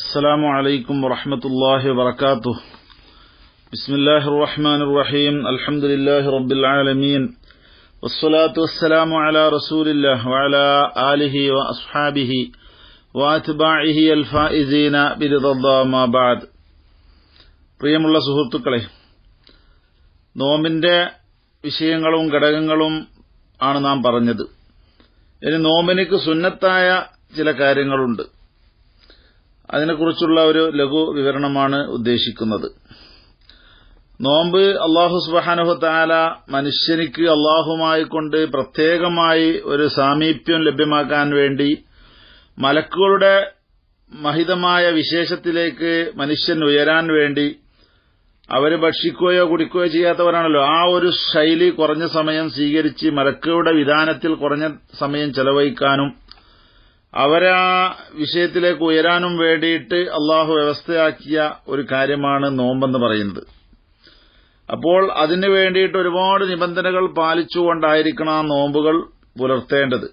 السلام عليكم ورحمة الله وبركاته بسم الله الرحمن الرحيم الحمد لله رب العالمين والصلاة والسلام على رسول الله وعلى آله وأصحابه وأتباعه الفائزين برضا الله ما بعد പ്രിയമുള്ള സുഹൃത്തുക്കളെ നോമിന്റെ വിഷയങ്ങളും ഘടകങ്ങളും ആണ് നാം പറഞ്ഞത് ഇനി നോമിനിക്ക് സുന്നത്തായ ചില കാര്യങ്ങളുണ്ട് അതിനെക്കുറിച്ചുള്ള ഒരു ലഘു വിവരണമാണ് ഉദ്ദേശിക്കുന്നത് നോമ്പ് അള്ളാഹു സുബാനുഹത്താല മനുഷ്യനിക്ക് അള്ളാഹുമായി കൊണ്ട് പ്രത്യേകമായി ഒരു സാമീപ്യം ലഭ്യമാക്കാൻ വേണ്ടി മലക്കുകളുടെ മഹിതമായ വിശേഷത്തിലേക്ക് മനുഷ്യൻ ഉയരാൻ വേണ്ടി അവർ ഭക്ഷിക്കുകയോ കുടിക്കുകയോ ചെയ്യാത്തവരാണല്ലോ ആ ഒരു ശൈലി കുറഞ്ഞ സമയം സ്വീകരിച്ച് മലക്കുകളുടെ വിധാനത്തിൽ കുറഞ്ഞ സമയം ചെലവഴിക്കാനും അവരാ വിഷയത്തിലേക്ക് ഉയരാനും വേണ്ടിയിട്ട് അള്ളാഹു വ്യവസ്ഥയാക്കിയ ഒരു കാര്യമാണ് നോമ്പെന്ന് പറയുന്നത് അപ്പോൾ അതിനു വേണ്ടിയിട്ട് ഒരുപാട് നിബന്ധനകൾ പാലിച്ചുകൊണ്ടായിരിക്കണം ആ നോമ്പുകൾ പുലർത്തേണ്ടത്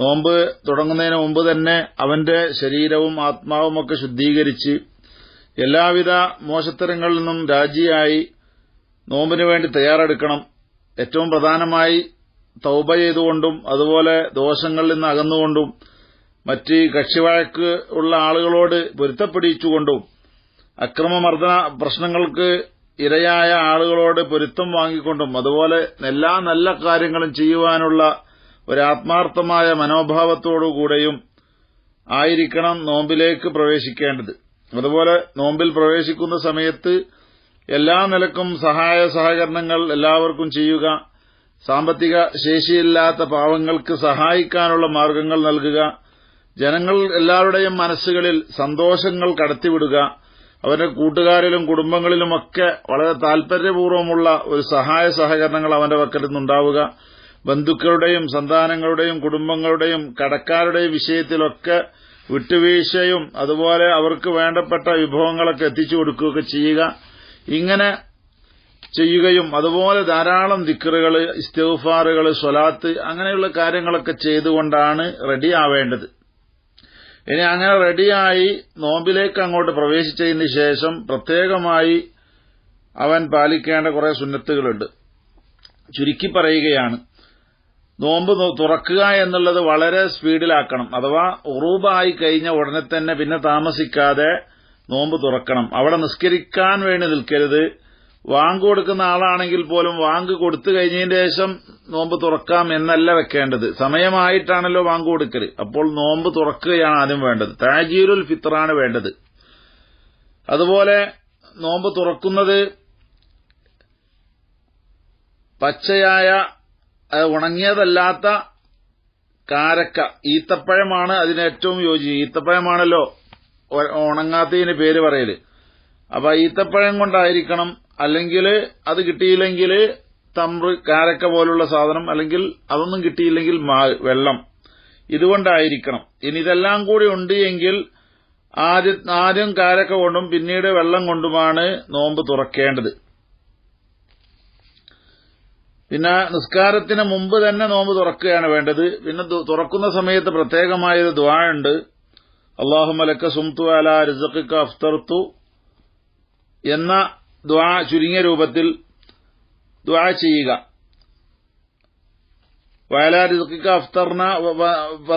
നോമ്പ് തുടങ്ങുന്നതിന് മുമ്പ് തന്നെ അവന്റെ ശരീരവും ആത്മാവും ഒക്കെ ശുദ്ധീകരിച്ച് എല്ലാവിധ മോശത്തരങ്ങളിൽ നിന്നും രാജിയായി നോമ്പിനു വേണ്ടി തയ്യാറെടുക്കണം ഏറ്റവും പ്രധാനമായി തൗബ ചെയ്തുകൊണ്ടും അതുപോലെ ദോഷങ്ങളിൽ നിന്ന് അകന്നുകൊണ്ടും മറ്റ് കക്ഷിവഴക്ക് ഉള്ള ആളുകളോട് പൊരുത്തപ്പെടിച്ചുകൊണ്ടും അക്രമമർദ്ദന പ്രശ്നങ്ങൾക്ക് ഇരയായ ആളുകളോട് പൊരുത്തം വാങ്ങിക്കൊണ്ടും അതുപോലെ എല്ലാ നല്ല കാര്യങ്ങളും ചെയ്യുവാനുള്ള ഒരു ആത്മാർത്ഥമായ മനോഭാവത്തോടുകൂടെയും ആയിരിക്കണം നോമ്പിലേക്ക് പ്രവേശിക്കേണ്ടത് അതുപോലെ നോമ്പിൽ പ്രവേശിക്കുന്ന സമയത്ത് എല്ലാ നിലക്കും സഹായ സഹകരണങ്ങൾ എല്ലാവർക്കും ചെയ്യുക സാമ്പത്തിക ശേഷിയില്ലാത്ത പാവങ്ങൾക്ക് സഹായിക്കാനുള്ള മാർഗങ്ങൾ നൽകുക ജനങ്ങൾ എല്ലാവരുടെയും മനസ്സുകളിൽ സന്തോഷങ്ങൾ കടത്തിവിടുക അവന്റെ കൂട്ടുകാരിലും കുടുംബങ്ങളിലുമൊക്കെ വളരെ താൽപര്യപൂർവ്വമുള്ള ഒരു സഹായ സഹകരണങ്ങൾ അവന്റെ പക്കൽ നിന്നുണ്ടാവുക ബന്ധുക്കളുടെയും സന്താനങ്ങളുടെയും കുടുംബങ്ങളുടെയും കടക്കാരുടെയും വിഷയത്തിലൊക്കെ വിട്ടുവീഴ്ചയും അതുപോലെ അവർക്ക് വേണ്ടപ്പെട്ട വിഭവങ്ങളൊക്കെ എത്തിച്ചു കൊടുക്കുകയൊക്കെ ചെയ്യുക ഇങ്ങനെ ചെയ്യുകയും അതുപോലെ ധാരാളം ദിക്കറുകൾ ഇസ്തഫാറുകൾ സ്വലാത്ത് അങ്ങനെയുള്ള കാര്യങ്ങളൊക്കെ ചെയ്തുകൊണ്ടാണ് റെഡി ആവേണ്ടത് ഇനി അങ്ങനെ റെഡിയായി നോമ്പിലേക്ക് അങ്ങോട്ട് പ്രവേശിച്ചതിന് ശേഷം പ്രത്യേകമായി അവൻ പാലിക്കേണ്ട കുറെ സുന്നത്തുകളുണ്ട് ചുരുക്കി പറയുകയാണ് നോമ്പ് തുറക്കുക എന്നുള്ളത് വളരെ സ്പീഡിലാക്കണം അഥവാ ഉറൂബായി കഴിഞ്ഞ ഉടനെ തന്നെ പിന്നെ താമസിക്കാതെ നോമ്പ് തുറക്കണം അവിടെ നിസ്കരിക്കാൻ വേണ്ടി നിൽക്കരുത് വാങ്ക് കൊടുക്കുന്ന ആളാണെങ്കിൽ പോലും വാങ്ക് കൊടുത്തു കഴിഞ്ഞതിന് ശേഷം നോമ്പ് തുറക്കാം എന്നല്ല വെക്കേണ്ടത് സമയമായിട്ടാണല്ലോ വാങ്ക് കൊടുക്കൽ അപ്പോൾ നോമ്പ് തുറക്കുകയാണ് ആദ്യം വേണ്ടത് താജീരുൽ ഫിത്രാണ് വേണ്ടത് അതുപോലെ നോമ്പ് തുറക്കുന്നത് പച്ചയായ ഉണങ്ങിയതല്ലാത്ത കാരക്ക ഈത്തപ്പഴമാണ് അതിന് ഏറ്റവും യോജി ഈത്തപ്പഴമാണല്ലോ ഉണങ്ങാത്തതിന് പേര് പറയല് അപ്പൊ ഈത്തപ്പഴം കൊണ്ടായിരിക്കണം അല്ലെങ്കിൽ അത് കിട്ടിയില്ലെങ്കിൽ തമ്പ്ര് കാരക്ക പോലുള്ള സാധനം അല്ലെങ്കിൽ അതൊന്നും കിട്ടിയില്ലെങ്കിൽ വെള്ളം ഇതുകൊണ്ടായിരിക്കണം ഇനി ഇതെല്ലാം കൂടി ഉണ്ട് എങ്കിൽ ആദ്യം ആദ്യം കാരക്ക കൊണ്ടും പിന്നീട് വെള്ളം കൊണ്ടുമാണ് നോമ്പ് തുറക്കേണ്ടത് പിന്നെ നിസ്കാരത്തിന് മുമ്പ് തന്നെ നോമ്പ് തുറക്കുകയാണ് വേണ്ടത് പിന്നെ തുറക്കുന്ന സമയത്ത് പ്രത്യേകമായത് ദ്വാഴുണ്ട് അള്ളാഹു മലക്ക സുംതു അല രിസഖിക്ക അഫ്തർത്തു എന്ന ദ്വാ ചുരുങ്ങിയ രൂപത്തിൽ ദ്വാ ചെയ്യുക വയലാ അഫ്തർന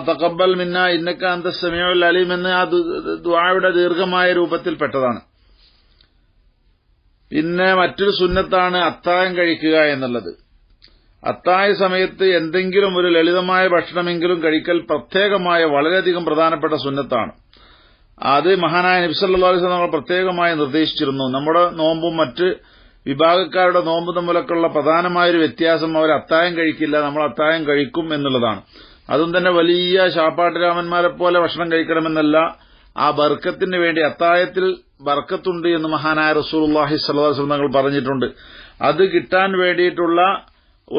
തക്കബൽ മിന്ന ഇന്നക്ക അന്ത സമയമുൽ അലീം എന്ന് ആ ദ്വായുടെ ദീർഘമായ പെട്ടതാണ് പിന്നെ മറ്റൊരു സുന്നത്താണ് അത്തായം കഴിക്കുക എന്നുള്ളത് അത്തായ സമയത്ത് എന്തെങ്കിലും ഒരു ലളിതമായ ഭക്ഷണമെങ്കിലും കഴിക്കൽ പ്രത്യേകമായ വളരെയധികം പ്രധാനപ്പെട്ട സുന്നത്താണ് അത് മഹാനായ നബിസല്ലാ അലൈഹി നമ്മൾ പ്രത്യേകമായി നിർദ്ദേശിച്ചിരുന്നു നമ്മുടെ നോമ്പും മറ്റ് വിഭാഗക്കാരുടെ നോമ്പ് തമ്മിലൊക്കെയുള്ള പ്രധാനമായൊരു വ്യത്യാസം അവർ അത്തായം കഴിക്കില്ല നമ്മൾ അത്തായം കഴിക്കും എന്നുള്ളതാണ് അതും തന്നെ വലിയ ശാപ്പാട്ടുരാമന്മാരെ പോലെ ഭക്ഷണം കഴിക്കണമെന്നല്ല ആ ബർക്കത്തിന് വേണ്ടി അത്തായത്തിൽ ബർക്കത്തുണ്ട് എന്ന് മഹാനായ റസൂൽഹി സല്ലാസ്ലം നിങ്ങൾ പറഞ്ഞിട്ടുണ്ട് അത് കിട്ടാൻ വേണ്ടിയിട്ടുള്ള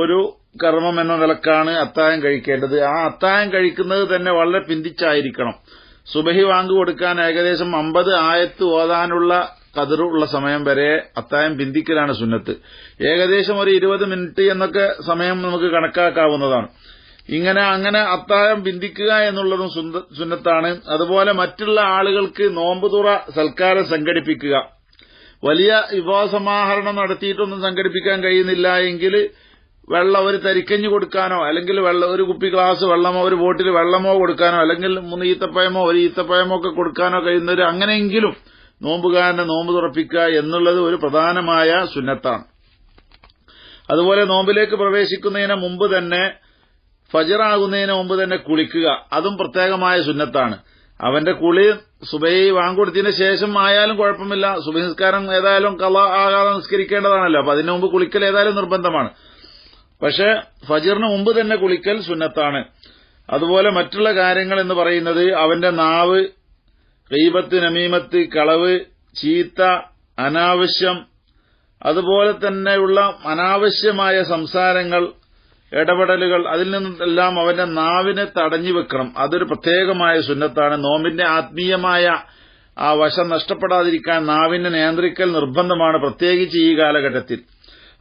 ഒരു കർമ്മം എന്ന നിലക്കാണ് അത്തായം കഴിക്കേണ്ടത് ആ അത്തായം കഴിക്കുന്നത് തന്നെ വളരെ പിന്തിച്ചായിരിക്കണം സുബഹി വാങ്ക് കൊടുക്കാൻ ഏകദേശം അമ്പത് ആയത്ത് ഓതാനുള്ള കതിറുള്ള സമയം വരെ അത്തായം പിന്തിക്കലാണ് സുന്നത്ത് ഏകദേശം ഒരു ഇരുപത് മിനിറ്റ് എന്നൊക്കെ സമയം നമുക്ക് കണക്കാക്കാവുന്നതാണ് ഇങ്ങനെ അങ്ങനെ അത്തായം ബിന്ദിക്കുക എന്നുള്ളതും സുന്നത്താണ് അതുപോലെ മറ്റുള്ള ആളുകൾക്ക് നോമ്പുതുറ സൽക്കാരം സംഘടിപ്പിക്കുക വലിയ വിഭവസമാഹരണം നടത്തിയിട്ടൊന്നും സംഘടിപ്പിക്കാൻ കഴിയുന്നില്ല എങ്കിൽ വെള്ളം ഒരു തരിക്കഞ്ഞു കൊടുക്കാനോ അല്ലെങ്കിൽ വെള്ളം ഒരു കുപ്പി ഗ്ലാസ് വെള്ളമോ ഒരു ബോട്ടിൽ വെള്ളമോ കൊടുക്കാനോ അല്ലെങ്കിൽ മൂന്ന് ഈത്തപ്പഴമോ ഒരു ഈത്തപ്പഴമോ ഒക്കെ കൊടുക്കാനോ കഴിയുന്നവർ അങ്ങനെയെങ്കിലും നോമ്പുകാരനെ നോമ്പ് തുറപ്പിക്കുക എന്നുള്ളത് ഒരു പ്രധാനമായ സുന്നത്താണ് അതുപോലെ നോമ്പിലേക്ക് പ്രവേശിക്കുന്നതിന് മുമ്പ് തന്നെ ഫജറാകുന്നതിന് മുമ്പ് തന്നെ കുളിക്കുക അതും പ്രത്യേകമായ സുന്നത്താണ് അവന്റെ കുളി സുബൈ വാങ്ങിക്കൊടുത്തതിന് ശേഷം ആയാലും കുഴപ്പമില്ല സുബഹിസ്കാരം ഏതായാലും കള ആകാതെ നിസ്കരിക്കേണ്ടതാണല്ലോ അപ്പൊ അതിനു മുമ്പ് കുളിക്കൽ ഏതായാലും നിർബന്ധമാണ് പക്ഷെ ഫജറിന് മുമ്പ് തന്നെ കുളിക്കൽ സുന്നത്താണ് അതുപോലെ മറ്റുള്ള കാര്യങ്ങൾ എന്ന് പറയുന്നത് അവന്റെ നാവ് റീബത്ത് നമീമത്ത് കളവ് ചീത്ത അനാവശ്യം അതുപോലെ തന്നെയുള്ള അനാവശ്യമായ സംസാരങ്ങൾ ഇടപെടലുകൾ അതിൽ നിന്നെല്ലാം അവന്റെ നാവിനെ തടഞ്ഞു വെക്കണം അതൊരു പ്രത്യേകമായ സുന്നത്താണ് നോമ്പിന്റെ ആത്മീയമായ ആ വശം നഷ്ടപ്പെടാതിരിക്കാൻ നാവിനെ നിയന്ത്രിക്കൽ നിർബന്ധമാണ് പ്രത്യേകിച്ച് ഈ കാലഘട്ടത്തിൽ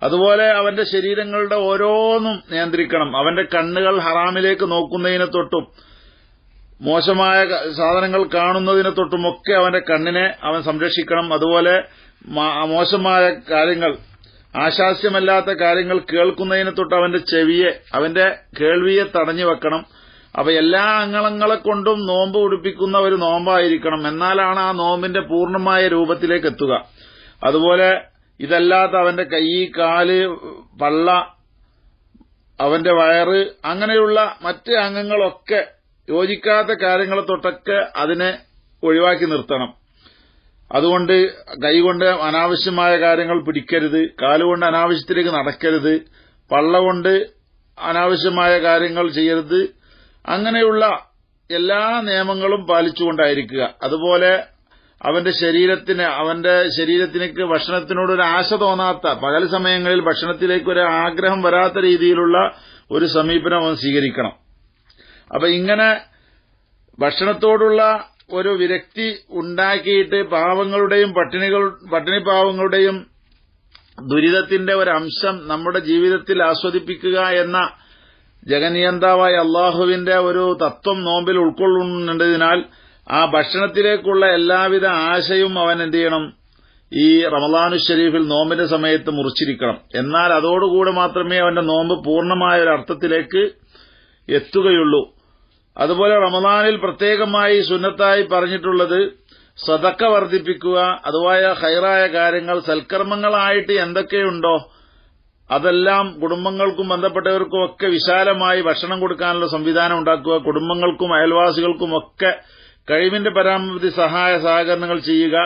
അതുപോലെ അവന്റെ ശരീരങ്ങളുടെ ഓരോന്നും നിയന്ത്രിക്കണം അവന്റെ കണ്ണുകൾ ഹറാമിലേക്ക് നോക്കുന്നതിനെ തൊട്ടും മോശമായ സാധനങ്ങൾ കാണുന്നതിനെ തൊട്ടുമൊക്കെ അവന്റെ കണ്ണിനെ അവൻ സംരക്ഷിക്കണം അതുപോലെ മോശമായ കാര്യങ്ങൾ ആശാസ്യമല്ലാത്ത കാര്യങ്ങൾ കേൾക്കുന്നതിനെ തൊട്ട് അവന്റെ ചെവിയെ അവന്റെ കേൾവിയെ തടഞ്ഞു വെക്കണം അപ്പൊ എല്ലാ അംഗളങ്ങളെ കൊണ്ടും നോമ്പ് ഉടുപ്പിക്കുന്ന ഒരു നോമ്പായിരിക്കണം എന്നാലാണ് ആ നോമ്പിന്റെ പൂർണ്ണമായ രൂപത്തിലേക്ക് എത്തുക അതുപോലെ ഇതല്ലാത്ത അവന്റെ കൈ കാല് പള്ള അവന്റെ വയറ് അങ്ങനെയുള്ള മറ്റ് അംഗങ്ങളൊക്കെ യോജിക്കാത്ത കാര്യങ്ങളെ തൊട്ടൊക്കെ അതിനെ ഒഴിവാക്കി നിർത്തണം അതുകൊണ്ട് കൈകൊണ്ട് അനാവശ്യമായ കാര്യങ്ങൾ പിടിക്കരുത് കാലുകൊണ്ട് അനാവശ്യത്തിലേക്ക് നടക്കരുത് പള്ള കൊണ്ട് അനാവശ്യമായ കാര്യങ്ങൾ ചെയ്യരുത് അങ്ങനെയുള്ള എല്ലാ നിയമങ്ങളും പാലിച്ചുകൊണ്ടായിരിക്കുക അതുപോലെ അവന്റെ ശരീരത്തിന് അവന്റെ ശരീരത്തിനേക്ക് ഭക്ഷണത്തിനോട് ഒരു ആശ തോന്നാത്ത പകൽ സമയങ്ങളിൽ ഭക്ഷണത്തിലേക്ക് ഒരു ആഗ്രഹം വരാത്ത രീതിയിലുള്ള ഒരു സമീപനം അവൻ സ്വീകരിക്കണം അപ്പൊ ഇങ്ങനെ ഭക്ഷണത്തോടുള്ള ഒരു വിരക്തി ഉണ്ടാക്കിയിട്ട് പാവങ്ങളുടെയും പട്ടിണികൾ പട്ടിണി പാവങ്ങളുടെയും ദുരിതത്തിന്റെ ഒരു അംശം നമ്മുടെ ജീവിതത്തിൽ ആസ്വദിപ്പിക്കുക എന്ന ജഗനിയന്താവായ അള്ളാഹുവിന്റെ ഒരു തത്വം നോമ്പിൽ ഉൾക്കൊള്ളുന്നതിനാൽ ആ ഭക്ഷണത്തിലേക്കുള്ള എല്ലാവിധ ആശയും അവൻ എന്ത് ചെയ്യണം ഈ റമദാനു ഷരീഫിൽ നോമ്പിന്റെ സമയത്ത് മുറിച്ചിരിക്കണം എന്നാൽ അതോടുകൂടെ മാത്രമേ അവന്റെ നോമ്പ് പൂർണ്ണമായ ഒരു അർത്ഥത്തിലേക്ക് എത്തുകയുള്ളൂ അതുപോലെ റമദാനിൽ പ്രത്യേകമായി സുന്നത്തായി പറഞ്ഞിട്ടുള്ളത് സ്വതക്ക വർദ്ധിപ്പിക്കുക അതുവായ ഹൈറായ കാര്യങ്ങൾ സൽക്കർമ്മങ്ങളായിട്ട് എന്തൊക്കെയുണ്ടോ അതെല്ലാം കുടുംബങ്ങൾക്കും ബന്ധപ്പെട്ടവർക്കും ഒക്കെ വിശാലമായി ഭക്ഷണം കൊടുക്കാനുള്ള സംവിധാനം ഉണ്ടാക്കുക കുടുംബങ്ങൾക്കും അയൽവാസികൾക്കും ഒക്കെ കഴിവിന്റെ പരാമതി സഹായ സഹകരണങ്ങൾ ചെയ്യുക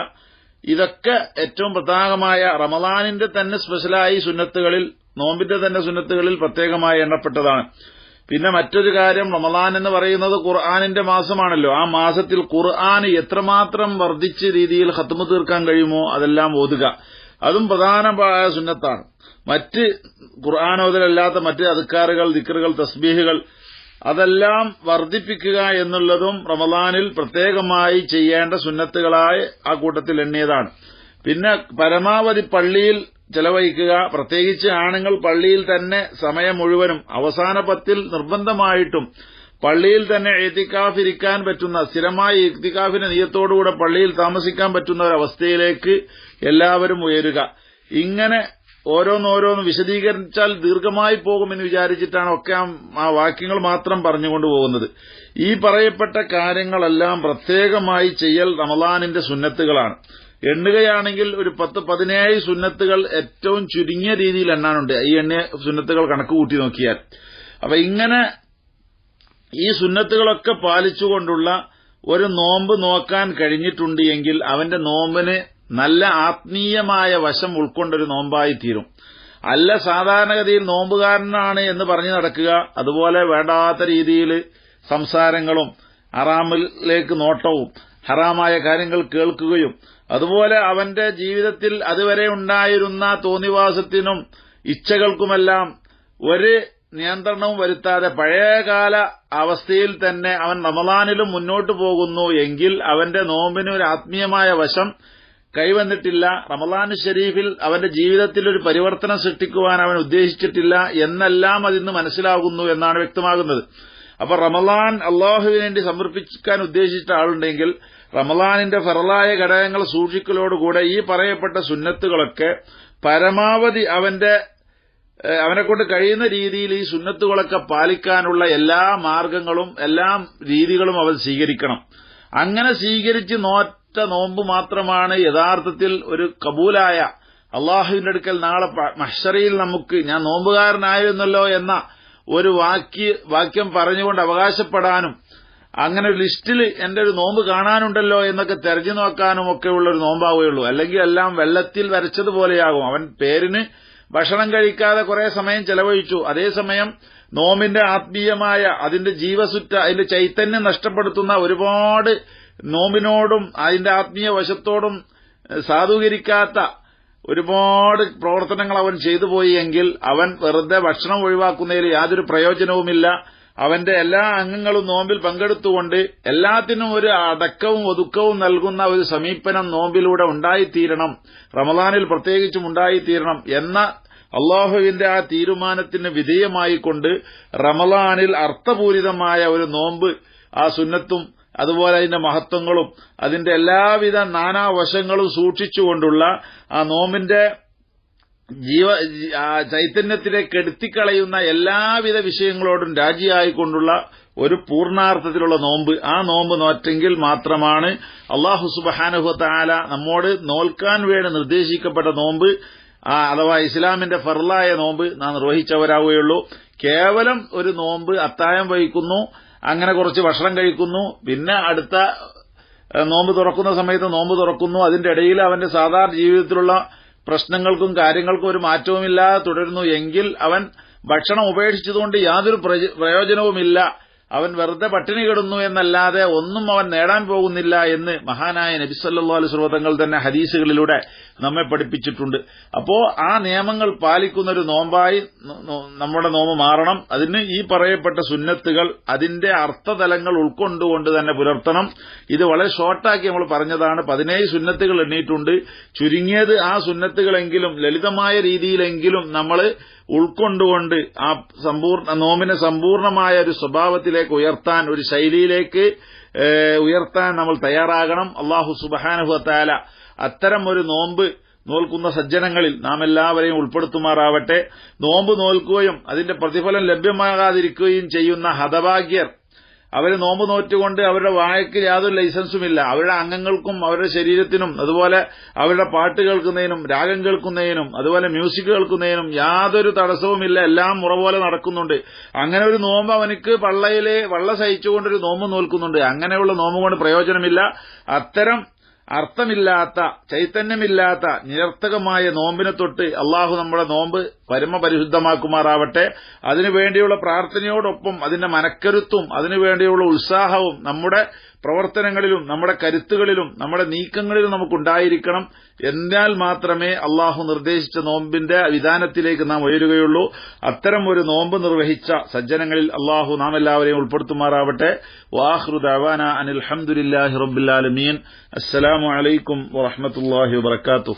ഇതൊക്കെ ഏറ്റവും പ്രധാനമായ റമദാനിന്റെ തന്നെ സ്പെഷ്യലായി സുന്നത്തുകളിൽ നോമ്പിന്റെ തന്നെ സുന്നത്തുകളിൽ പ്രത്യേകമായി എണ്ണപ്പെട്ടതാണ് പിന്നെ മറ്റൊരു കാര്യം റമദാൻ എന്ന് പറയുന്നത് ഖുർആാനിന്റെ മാസമാണല്ലോ ആ മാസത്തിൽ ഖുർആൻ എത്രമാത്രം വർദ്ധിച്ച രീതിയിൽ ഹത്തുമ തീർക്കാൻ കഴിയുമോ അതെല്ലാം ഓതുക അതും പ്രധാനമായ സുന്നത്താണ് മറ്റ് ഖുർആാനോതിലല്ലാത്ത മറ്റ് അധികാറുകൾ ദിക്കറുകൾ തസ്ബീഹുകൾ അതെല്ലാം വർദ്ധിപ്പിക്കുക എന്നുള്ളതും റമദാനിൽ പ്രത്യേകമായി ചെയ്യേണ്ട സുന്നത്തുകളായി ആ കൂട്ടത്തിൽ എണ്ണിയതാണ് പിന്നെ പരമാവധി പള്ളിയിൽ ചെലവഴിക്കുക പ്രത്യേകിച്ച് ആണുങ്ങൾ പള്ളിയിൽ തന്നെ സമയം മുഴുവനും അവസാന പത്തിൽ നിർബന്ധമായിട്ടും പള്ളിയിൽ തന്നെ എത്തിക്കാഫിരിക്കാൻ പറ്റുന്ന സ്ഥിരമായി എത്തിക്കാഫിന്റെ നീയത്തോടുകൂടെ പള്ളിയിൽ താമസിക്കാൻ പറ്റുന്ന ഒരവസ്ഥയിലേക്ക് എല്ലാവരും ഉയരുക ഇങ്ങനെ ഓരോന്നോരോന്ന് വിശദീകരിച്ചാൽ ദീർഘമായി പോകുമെന്ന് വിചാരിച്ചിട്ടാണ് ഒക്കെ ആ വാക്യങ്ങൾ മാത്രം പറഞ്ഞുകൊണ്ട് പോകുന്നത് ഈ പറയപ്പെട്ട കാര്യങ്ങളെല്ലാം പ്രത്യേകമായി ചെയ്യൽ റമദാനിന്റെ സുന്നത്തുകളാണ് എണ്ണുകയാണെങ്കിൽ ഒരു പത്ത് പതിനേഴ് സുന്നത്തുകൾ ഏറ്റവും ചുരുങ്ങിയ രീതിയിൽ എണ്ണാനുണ്ട് ഈ എണ്ണ സുന്നത്തുകൾ കണക്ക് കൂട്ടി നോക്കിയാൽ അപ്പൊ ഇങ്ങനെ ഈ സുന്നത്തുകളൊക്കെ പാലിച്ചുകൊണ്ടുള്ള ഒരു നോമ്പ് നോക്കാൻ കഴിഞ്ഞിട്ടുണ്ട് എങ്കിൽ അവന്റെ നോമ്പിന് നല്ല ആത്മീയമായ വശം ഉൾക്കൊണ്ടൊരു നോമ്പായി തീരും അല്ല സാധാരണഗതിയിൽ നോമ്പുകാരനാണ് എന്ന് പറഞ്ഞു നടക്കുക അതുപോലെ വേണ്ടാത്ത രീതിയിൽ സംസാരങ്ങളും ഹറാമിലേക്ക് നോട്ടവും ഹറാമായ കാര്യങ്ങൾ കേൾക്കുകയും അതുപോലെ അവന്റെ ജീവിതത്തിൽ അതുവരെ ഉണ്ടായിരുന്ന തോന്നിവാസത്തിനും ഇച്ഛകൾക്കുമെല്ലാം ഒരു നിയന്ത്രണവും വരുത്താതെ പഴയകാല അവസ്ഥയിൽ തന്നെ അവൻ റമദാനിലും മുന്നോട്ടു പോകുന്നു എങ്കിൽ അവന്റെ നോമ്പിന് ഒരു ആത്മീയമായ വശം കൈവന്നിട്ടില്ല റമദാൻ ഷെരീഫിൽ അവന്റെ ജീവിതത്തിൽ ഒരു പരിവർത്തനം സൃഷ്ടിക്കുവാൻ അവൻ ഉദ്ദേശിച്ചിട്ടില്ല എന്നെല്ലാം അതിന്ന് മനസ്സിലാകുന്നു എന്നാണ് വ്യക്തമാകുന്നത് അപ്പൊ റമദാൻ അള്ളാഹുവിന് വേണ്ടി സമർപ്പിക്കാൻ ഉദ്ദേശിച്ച ആളുണ്ടെങ്കിൽ റമദാനിന്റെ ഫറലായ ഘടകങ്ങൾ സൂക്ഷിക്കലോടുകൂടെ ഈ പറയപ്പെട്ട സുന്നത്തുകളൊക്കെ പരമാവധി അവന്റെ അവനെക്കൊണ്ട് കഴിയുന്ന രീതിയിൽ ഈ സുന്നത്തുകളൊക്കെ പാലിക്കാനുള്ള എല്ലാ മാർഗങ്ങളും എല്ലാ രീതികളും അവൻ സ്വീകരിക്കണം അങ്ങനെ സ്വീകരിച്ച് നോറ്റ ഒറ്റ നോമ്പ് മാത്രമാണ് യഥാർത്ഥത്തിൽ ഒരു കബൂലായ അള്ളാഹുവിന്റെ അടുക്കൽ നാളെ മഷറിയിൽ നമുക്ക് ഞാൻ നോമ്പുകാരനായിരുന്നല്ലോ എന്ന ഒരു വാക്യ വാക്യം പറഞ്ഞുകൊണ്ട് അവകാശപ്പെടാനും അങ്ങനെ ഒരു ലിസ്റ്റിൽ എന്റെ ഒരു നോമ്പ് കാണാനുണ്ടല്ലോ എന്നൊക്കെ തെരഞ്ഞു നോക്കാനും ഒക്കെ ഉള്ള ഒരു നോമ്പാവുകയുള്ളൂ അല്ലെങ്കിൽ എല്ലാം വെള്ളത്തിൽ വരച്ചതുപോലെയാകും അവൻ പേരിന് ഭക്ഷണം കഴിക്കാതെ കുറെ സമയം ചെലവഴിച്ചു അതേസമയം നോമ്പിന്റെ ആത്മീയമായ അതിന്റെ ജീവസുറ്റ അതിന്റെ ചൈതന്യം നഷ്ടപ്പെടുത്തുന്ന ഒരുപാട് നോമ്പിനോടും അതിന്റെ ആത്മീയ വശത്തോടും സാധൂകരിക്കാത്ത ഒരുപാട് പ്രവർത്തനങ്ങൾ അവൻ ചെയ്തു പോയി എങ്കിൽ അവൻ വെറുതെ ഭക്ഷണം ഒഴിവാക്കുന്നതിൽ യാതൊരു പ്രയോജനവുമില്ല അവന്റെ എല്ലാ അംഗങ്ങളും നോമ്പിൽ പങ്കെടുത്തുകൊണ്ട് എല്ലാത്തിനും ഒരു അടക്കവും ഒതുക്കവും നൽകുന്ന ഒരു സമീപനം നോമ്പിലൂടെ ഉണ്ടായിത്തീരണം റമദാനിൽ പ്രത്യേകിച്ചും ഉണ്ടായിത്തീരണം എന്ന അള്ളാഹുവിന്റെ ആ തീരുമാനത്തിന് വിധേയമായിക്കൊണ്ട് റമദാനിൽ അർത്ഥപൂരിതമായ ഒരു നോമ്പ് ആ സുന്നത്തും അതുപോലെ അതിന്റെ മഹത്വങ്ങളും അതിന്റെ എല്ലാവിധ നാനാവശങ്ങളും സൂക്ഷിച്ചുകൊണ്ടുള്ള ആ നോമ്പിന്റെ ജീവ ചൈതന്യത്തിലേക്ക് എടുത്തിക്കളയുന്ന എല്ലാവിധ വിഷയങ്ങളോടും രാജിയായിക്കൊണ്ടുള്ള ഒരു പൂർണാർത്ഥത്തിലുള്ള നോമ്പ് ആ നോമ്പ് നോറ്റെങ്കിൽ മാത്രമാണ് അള്ളാഹു സുബഹാനുഹത്താല നമ്മോട് നോൽക്കാൻ വേണ്ടി നിർദ്ദേശിക്കപ്പെട്ട നോമ്പ് ആ അഥവാ ഇസ്ലാമിന്റെ ഫർലായ നോമ്പ് നാം നിർവഹിച്ചവരാവുകയുള്ളൂ കേവലം ഒരു നോമ്പ് അത്തായം വഹിക്കുന്നു അങ്ങനെ കുറച്ച് ഭക്ഷണം കഴിക്കുന്നു പിന്നെ അടുത്ത നോമ്പ് തുറക്കുന്ന സമയത്ത് നോമ്പ് തുറക്കുന്നു അതിന്റെ ഇടയിൽ അവന്റെ സാധാരണ ജീവിതത്തിലുള്ള പ്രശ്നങ്ങൾക്കും കാര്യങ്ങൾക്കും ഒരു മാറ്റവുമില്ലാതെ തുടരുന്നു എങ്കിൽ അവൻ ഭക്ഷണം ഉപേക്ഷിച്ചതുകൊണ്ട് യാതൊരു പ്രയോജനവുമില്ല അവൻ വെറുതെ പട്ടിണി കിടുന്നു എന്നല്ലാതെ ഒന്നും അവൻ നേടാൻ പോകുന്നില്ല എന്ന് മഹാനായ നബിസ്വല്ലാ അലൈഹി തങ്ങൾ തന്നെ ഹദീസുകളിലൂടെ നമ്മെ പഠിപ്പിച്ചിട്ടുണ്ട് അപ്പോ ആ നിയമങ്ങൾ പാലിക്കുന്ന ഒരു നോമ്പായി നമ്മുടെ നോമ്പ് മാറണം അതിന് ഈ പറയപ്പെട്ട സുന്നത്തുകൾ അതിന്റെ അർത്ഥതലങ്ങൾ ഉൾക്കൊണ്ടുകൊണ്ട് തന്നെ പുലർത്തണം ഇത് വളരെ ഷോർട്ടാക്കി നമ്മൾ പറഞ്ഞതാണ് പതിനേഴ് സുന്നത്തുകൾ എണ്ണിയിട്ടുണ്ട് ചുരുങ്ങിയത് ആ സുന്നത്തുകളെങ്കിലും ലളിതമായ രീതിയിലെങ്കിലും നമ്മൾ ഉൾക്കൊണ്ടുകൊണ്ട് ആ സമ്പൂർണ്ണ നോമിനെ സമ്പൂർണമായ ഒരു സ്വഭാവത്തിലേക്ക് ഉയർത്താൻ ഒരു ശൈലിയിലേക്ക് ഉയർത്താൻ നമ്മൾ തയ്യാറാകണം അള്ളാഹു സുബഹാനുഹത്താല അത്തരം ഒരു നോമ്പ് നോൽക്കുന്ന സജ്ജനങ്ങളിൽ നാം എല്ലാവരെയും ഉൾപ്പെടുത്തുമാറാവട്ടെ നോമ്പ് നോൽക്കുകയും അതിന്റെ പ്രതിഫലം ലഭ്യമാകാതിരിക്കുകയും ചെയ്യുന്ന ഹതഭാഗ്യർ അവർ നോമ്പ് നോറ്റുകൊണ്ട് അവരുടെ വായയ്ക്ക് യാതൊരു ലൈസൻസുമില്ല അവരുടെ അംഗങ്ങൾക്കും അവരുടെ ശരീരത്തിനും അതുപോലെ അവരുടെ പാട്ട് കേൾക്കുന്നതിനും രാഗം കേൾക്കുന്നതിനും അതുപോലെ മ്യൂസിക് കേൾക്കുന്നതിനും യാതൊരു തടസ്സവുമില്ല എല്ലാം മുറപോലെ നടക്കുന്നുണ്ട് അങ്ങനെ ഒരു നോമ്പ് അവനക്ക് പള്ളയിലെ വള്ള സഹിച്ചുകൊണ്ടൊരു നോമ്പ് നോൽക്കുന്നുണ്ട് അങ്ങനെയുള്ള നോമ്പ് കൊണ്ട് പ്രയോജനമില്ല അത്തരം അർത്ഥമില്ലാത്ത ചൈതന്യമില്ലാത്ത നിരർത്ഥകമായ നോമ്പിനെ തൊട്ട് അള്ളാഹു നമ്മുടെ നോമ്പ് പരമപരിശുദ്ധമാക്കുമാറാവട്ടെ അതിനുവേണ്ടിയുള്ള പ്രാർത്ഥനയോടൊപ്പം അതിന്റെ മനക്കരുത്തും അതിനുവേണ്ടിയുള്ള ഉത്സാഹവും നമ്മുടെ പ്രവർത്തനങ്ങളിലും നമ്മുടെ കരുത്തുകളിലും നമ്മുടെ നീക്കങ്ങളിലും നമുക്കുണ്ടായിരിക്കണം എന്നാൽ മാത്രമേ അള്ളാഹു നിർദ്ദേശിച്ച നോമ്പിന്റെ വിധാനത്തിലേക്ക് നാം ഉയരുകയുള്ളൂ അത്തരം ഒരു നോമ്പ് നിർവഹിച്ച സജ്ജനങ്ങളിൽ അള്ളാഹു നാം എല്ലാവരെയും ഉൾപ്പെടുത്തുമാറാവട്ടെ വാഹൃദാന അനിൽ അഹമ്മദില്ലാഹി വാഹമത്തല്ലാഹി വാത്തു